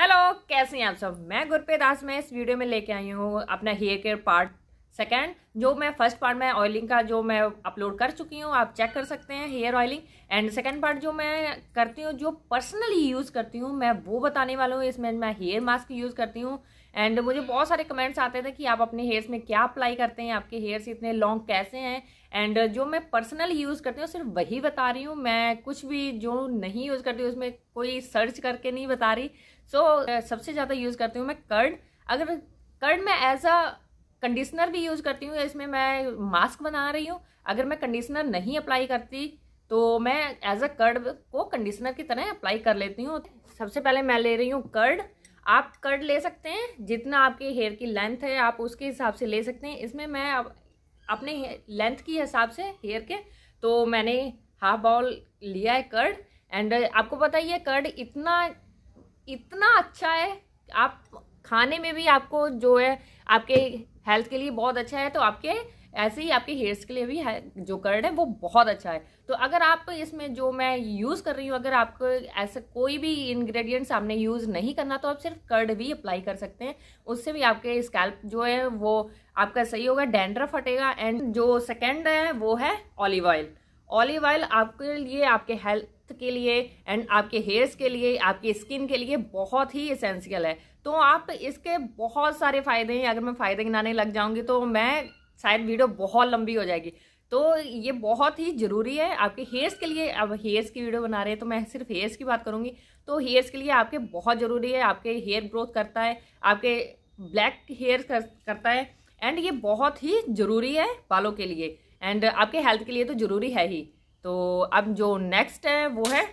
hello कैसे हैं आप सब मैं गुरप्रीत दास मैं इस वीडियो में लेके आई हूँ अपना हेयर केयर पार्ट सेकेंड जो मैं फर्स्ट पार्ट में ऑयलिंग का जो मैं अपलोड कर चुकी हूँ आप चेक कर सकते हैं hair oiling and second part जो मैं करती हूँ जो पर्सनली यूज़ करती हूँ मैं वो बताने वाला हूँ इसमें मैं हेयर मास्क यूज़ करती हूँ एंड मुझे बहुत सारे कमेंट्स आते थे कि आप अपने हेयर्स में क्या अप्लाई करते हैं आपके हेयर्स इतने लॉन्ग कैसे हैं एंड जो मैं पर्सनल यूज़ करती हूँ सिर्फ वही बता रही हूँ मैं कुछ भी जो नहीं यूज़ करती उसमें कोई सर्च करके नहीं बता रही सो so, सबसे ज़्यादा यूज़ करती हूँ मैं कर्ड अगर कर्ड में एज अ कंडीशनर भी यूज़ करती हूँ इसमें मैं मास्क बना रही हूँ अगर मैं कंडीशनर नहीं अप्लाई करती तो मैं एज अ कर्ड को कंडीशनर की तरह अप्लाई कर लेती हूँ सबसे पहले मैं ले रही हूँ कर्ड आप कट ले सकते हैं जितना आपके हेयर की लेंथ है आप उसके हिसाब से ले सकते हैं इसमें मैं अपने लेंथ के हिसाब से हेयर के तो मैंने हाफ बॉल लिया है कर्ड एंड आपको पता ही है कर्ड इतना इतना अच्छा है आप खाने में भी आपको जो है आपके हेल्थ के लिए बहुत अच्छा है तो आपके ऐसे ही आपके हेयर्स के लिए भी है जो कर्ड है वो बहुत अच्छा है तो अगर आप इसमें जो मैं यूज़ कर रही हूँ अगर आपको ऐसे कोई भी इंग्रेडिएंट्स आपने यूज़ नहीं करना तो आप सिर्फ कर्ड भी अप्लाई कर सकते हैं उससे भी आपके स्कैल्प जो है वो आपका सही होगा डेंड्रफ हटेगा एंड जो सेकेंड है वो है ऑलिव ऑयल ऑलिव ऑयल आपके लिए आपके हेल्थ के लिए एंड आपके हेयर्स के लिए आपकी स्किन के लिए बहुत ही इसेंशियल है तो आप इसके बहुत सारे फ़ायदे हैं अगर मैं फ़ायदे गिनाने लग जाऊंगी तो मैं शायद वीडियो बहुत लंबी हो जाएगी तो ये बहुत ही ज़रूरी है आपके हेयर्स के लिए अब हेयर्स की वीडियो बना रहे हैं तो मैं सिर्फ हेयर्स की बात करूँगी तो हेयर्स के लिए आपके बहुत ज़रूरी है आपके हेयर ग्रोथ करता है आपके ब्लैक हेयर कर, करता है एंड ये बहुत ही ज़रूरी है बालों के लिए एंड आपके हेल्थ के लिए तो ज़रूरी है ही तो अब जो नेक्स्ट है वो है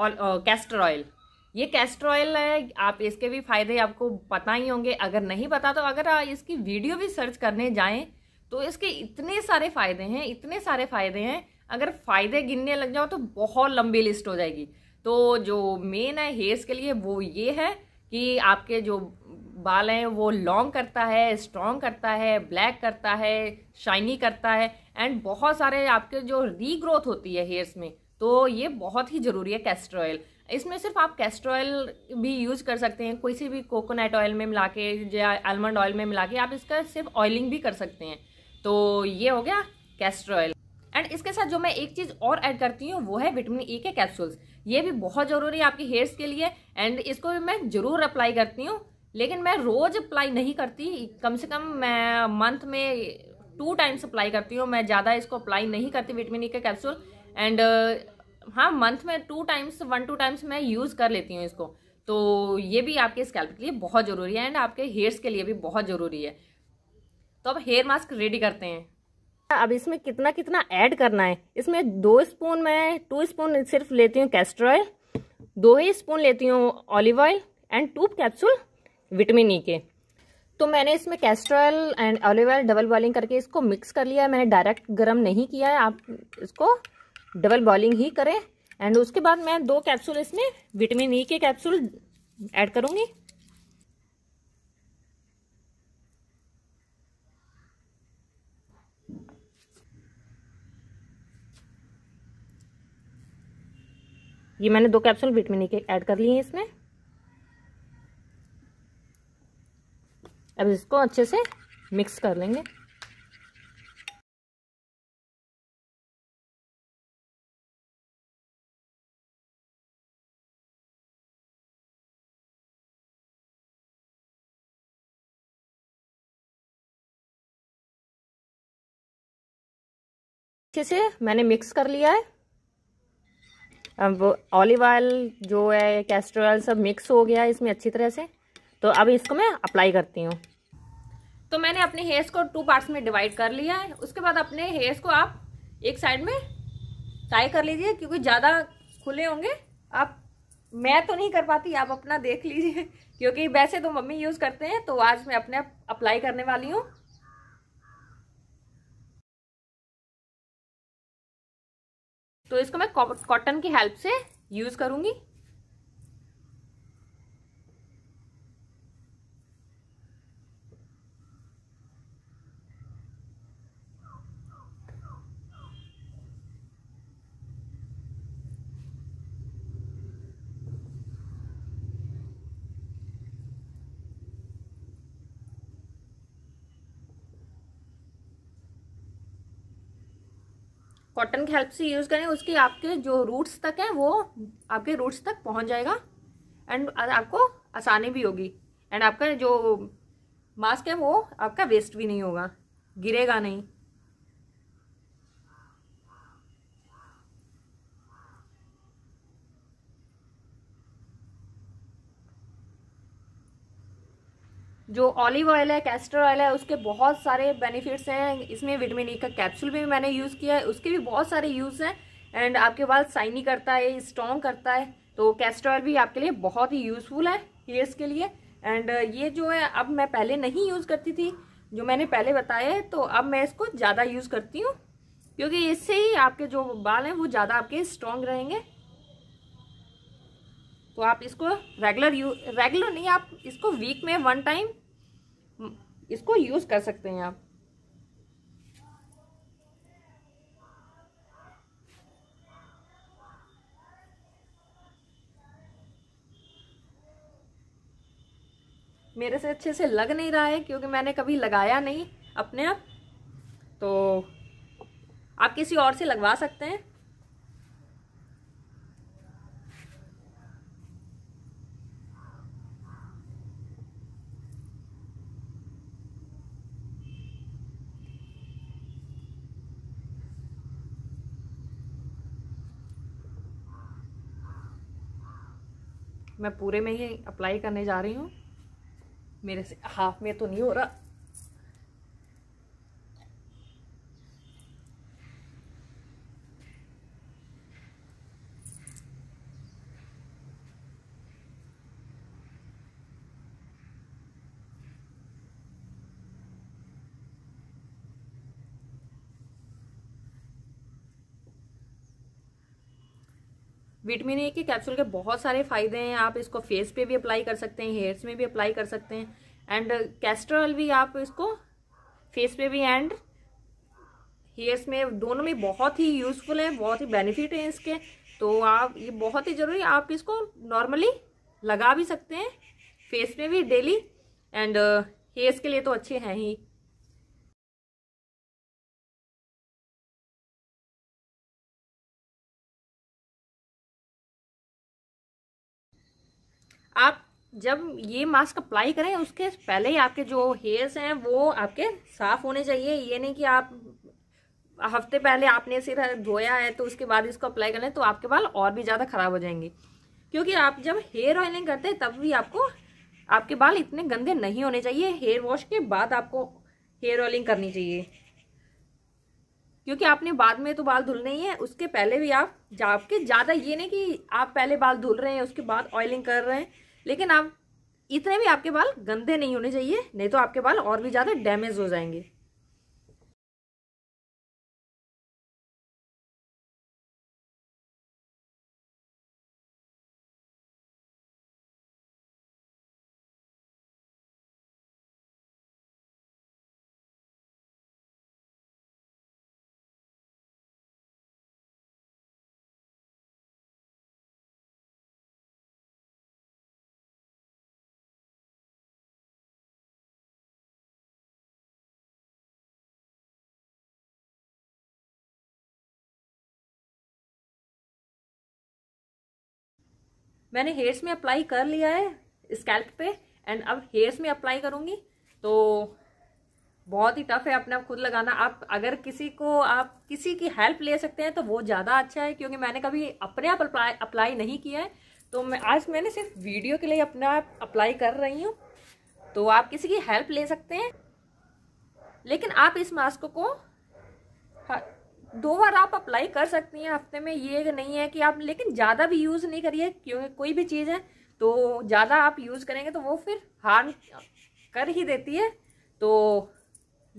कैस्टर ऑयल ये कैस्टर ऑयल है आप इसके भी फायदे आपको पता ही होंगे अगर नहीं पता तो अगर इसकी वीडियो भी सर्च करने जाएं तो इसके इतने सारे फायदे हैं इतने सारे फायदे हैं अगर फायदे गिनने लग जाओ तो बहुत लंबी लिस्ट हो जाएगी तो जो मेन है हेयर्स के लिए वो ये है कि आपके जो बाल हैं वो लॉन्ग करता है स्ट्रॉन्ग करता है ब्लैक करता है शाइनी करता है एंड बहुत सारे आपके जो रीग्रोथ होती है हेयर्स में तो ये बहुत ही ज़रूरी है कैस्टर ऑयल इसमें सिर्फ आप कैस्टर ऑयल भी यूज़ कर सकते हैं कोई सी भी कोकोनट ऑयल में मिला के या आलमंड ऑयल में मिला के आप इसका सिर्फ ऑयलिंग भी कर सकते हैं तो ये हो गया कैस्टर ऑयल एंड इसके साथ जो मैं एक चीज़ और ऐड करती हूँ वो है विटामिन ई e के कैप्सूल्स ये भी बहुत ज़रूरी है आपके हेयर्स के लिए एंड इसको भी मैं ज़रूर अप्लाई करती हूँ लेकिन मैं रोज़ अप्लाई नहीं करती कम से कम मैं मंथ में टू टाइम्स अप्लाई करती हूँ मैं ज़्यादा इसको अप्लाई नहीं करती विटामिन ई e के कैप्सूल एंड हाँ मंथ में two times one two times मैं यूज़ कर लेती हूँ इसको तो ये भी आपके स्कैल्प के लिए बहुत ज़रूरी है एंड आपके हेयर्स के लिए भी बहुत ज़रूरी है तो अब हेयर मास्क रेडी करते हैं अब इसमें कितना कितना ऐड करना है इसमें दो स्पून मैं टू स्पून सिर्फ लेती हूँ कैस्टर ऑयल दो ही स्पून लेती हूँ olive oil and two capsule vitamin E के तो मैंने इसमें castor oil and olive oil double boiling करके इसको मिक्स कर लिया है मैंने डायरेक्ट गर्म नहीं किया है आप इसको डबल बॉइलिंग ही करें एंड उसके बाद मैं दो कैप्सूल इसमें विटामिन ई e के कैप्सूल ऐड करूंगी ये मैंने दो कैप्सूल विटामिन ई के ऐड कर लिए हैं इसमें अब इसको अच्छे से मिक्स कर लेंगे अच्छे से मैंने मिक्स कर लिया है अब ऑलिव ऑयल जो है कैस्टर ऑयल सब मिक्स हो गया है इसमें अच्छी तरह से तो अब इसको मैं अप्लाई करती हूँ तो मैंने अपने हेयर्स को टू पार्ट्स में डिवाइड कर लिया है उसके बाद अपने हेयर्स को आप एक साइड में टाई कर लीजिए क्योंकि ज़्यादा खुले होंगे आप मैं तो नहीं कर पाती आप अपना देख लीजिए क्योंकि वैसे तो मम्मी यूज़ करते हैं तो आज मैं अपने अप्लाई करने वाली हूँ तो इसको मैं कॉटन की हेल्प से यूज़ करूँगी कॉटन की हेल्प से यूज़ करें उसकी आपके जो रूट्स तक हैं वो आपके रूट्स तक पहुंच जाएगा एंड आपको आसानी भी होगी एंड आपका जो मास्क है वो आपका वेस्ट भी नहीं होगा गिरेगा नहीं जो ऑलिव ऑयल है कैस्टर ऑयल है उसके बहुत सारे बेनिफिट्स हैं इसमें विटामिन ई e का कैप्सूल भी मैंने यूज़ किया है उसके भी बहुत सारे यूज़ हैं एंड आपके बाल साइनी करता है स्ट्रॉन्ग करता है तो कैस्टर ऑयल भी आपके लिए बहुत ही यूज़फुल है हेयर्स के लिए एंड ये जो है अब मैं पहले नहीं यूज़ करती थी जो मैंने पहले बताया है तो अब मैं इसको ज़्यादा यूज़ करती हूँ क्योंकि इससे ही आपके जो बाल हैं वो ज़्यादा आपके स्ट्रॉन्ग रहेंगे तो आप इसको रेगुलर यू रेगुलर नहीं आप इसको वीक में वन टाइम इसको यूज़ कर सकते हैं आप मेरे से अच्छे से लग नहीं रहा है क्योंकि मैंने कभी लगाया नहीं अपने आप तो आप किसी और से लगवा सकते हैं मैं पूरे में ही अप्लाई करने जा रही हूँ मेरे से हाफ में तो नहीं हो रहा विटामिन ए के कैप्सूल के बहुत सारे फायदे हैं आप इसको फेस पे भी अप्लाई कर सकते हैं हेयर्स में भी अप्लाई कर सकते हैं एंड कैस्ट्रॉल भी आप इसको फेस पे भी एंड हेयर्स में दोनों में बहुत ही यूजफुल है बहुत ही बेनिफिट है इसके तो आप ये बहुत ही ज़रूरी आप इसको नॉर्मली लगा भी सकते हैं फेस पे भी डेली एंड हेयर्स के लिए तो अच्छे हैं ही आप जब ये मास्क अप्लाई करें उसके पहले ही आपके जो हेयर्स हैं वो आपके साफ होने चाहिए ये नहीं कि आप हफ्ते पहले आपने सिर धोया है तो उसके बाद इसको अप्लाई करें तो आपके बाल और भी ज़्यादा खराब हो जाएंगे क्योंकि आप जब हेयर ऑयलिंग करते हैं तब भी आपको आपके बाल इतने गंदे नहीं होने चाहिए हेयर वॉश के बाद आपको हेयर ऑयलिंग करनी चाहिए क्योंकि आपने बाद में तो बाल धुलने ही है उसके पहले भी आप आपके ज़्यादा ये नहीं कि आप पहले बाल धुल रहे हैं उसके बाद ऑयलिंग कर रहे हैं लेकिन आप इतने भी आपके बाल गंदे नहीं होने चाहिए नहीं तो आपके बाल और भी ज़्यादा डैमेज हो जाएंगे मैंने हेयर्स में अप्लाई कर लिया है स्कैल्प पे एंड अब हेयर्स में अप्लाई करूँगी तो बहुत ही टफ है अपने आप खुद लगाना आप अगर किसी को आप किसी की हेल्प ले सकते हैं तो वो ज़्यादा अच्छा है क्योंकि मैंने कभी अपने आप अप्लाई अप्लाई नहीं किया है तो मैं आज मैंने सिर्फ वीडियो के लिए अपना आप अप्लाई कर रही हूँ तो आप किसी की हेल्प ले सकते हैं लेकिन आप इस मास्क को हाँ, दो बार आप अप्लाई कर सकती हैं हफ्ते में ये नहीं है कि आप लेकिन ज़्यादा भी यूज़ नहीं करिए क्योंकि कोई भी चीज़ है तो ज़्यादा आप यूज़ करेंगे तो वो फिर हार्म कर ही देती है तो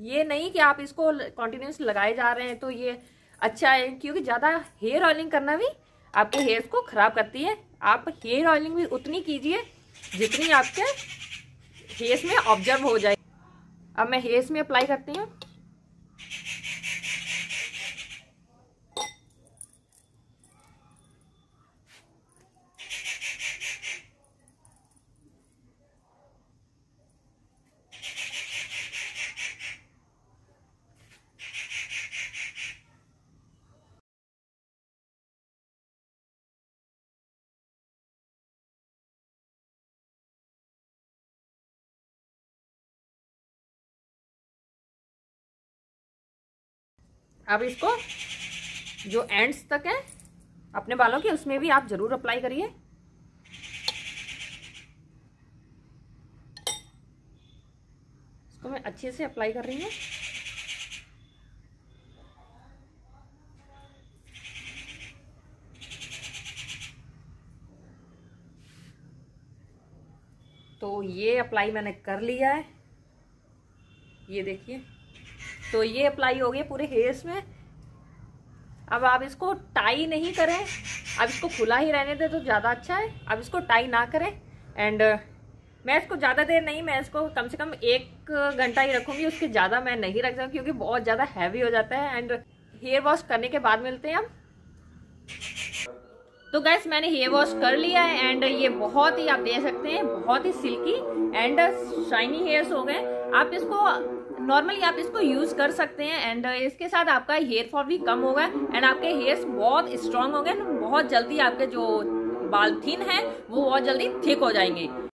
ये नहीं कि आप इसको कॉन्टीन्यूस लगाए जा रहे हैं तो ये अच्छा है क्योंकि ज़्यादा हेयर ऑयलिंग करना भी आपके हेयर को ख़राब करती है आप हेयर ऑयलिंग भी उतनी कीजिए जितनी आपके हेयर्स में ऑब्जर्व हो जाए अब मैं हेयर्स में अप्लाई करती हूँ अब इसको जो एंड्स तक है अपने बालों के उसमें भी आप ज़रूर अप्लाई करिए इसको मैं अच्छे से अप्लाई कर रही हूँ तो ये अप्लाई मैंने कर लिया है ये देखिए तो ये अप्लाई हो गया पूरे हेयर्स में अब आप इसको टाई नहीं करें अब इसको खुला ही रहने दे तो ज़्यादा अच्छा है अब इसको टाई ना करें एंड uh, मैं इसको ज़्यादा देर नहीं मैं इसको कम से कम एक घंटा ही रखूँगी उसके ज़्यादा मैं नहीं रख जाऊँ क्योंकि बहुत ज़्यादा हैवी हो जाता है एंड हेयर वॉश करने के बाद मिलते हैं हम तो गैस मैंने हेयर वॉश कर लिया है एंड uh, ये बहुत ही आप देख सकते हैं बहुत ही सिल्की एंड शाइनी हेयर्स हो गए आप इसको नॉर्मली आप इसको यूज कर सकते हैं एंड uh, इसके साथ आपका हेयर फॉल भी कम होगा एंड आपके हेयर्स बहुत स्ट्रांग होंगे एंड बहुत जल्दी आपके जो बाल थिन है वो बहुत जल्दी थिक हो जाएंगे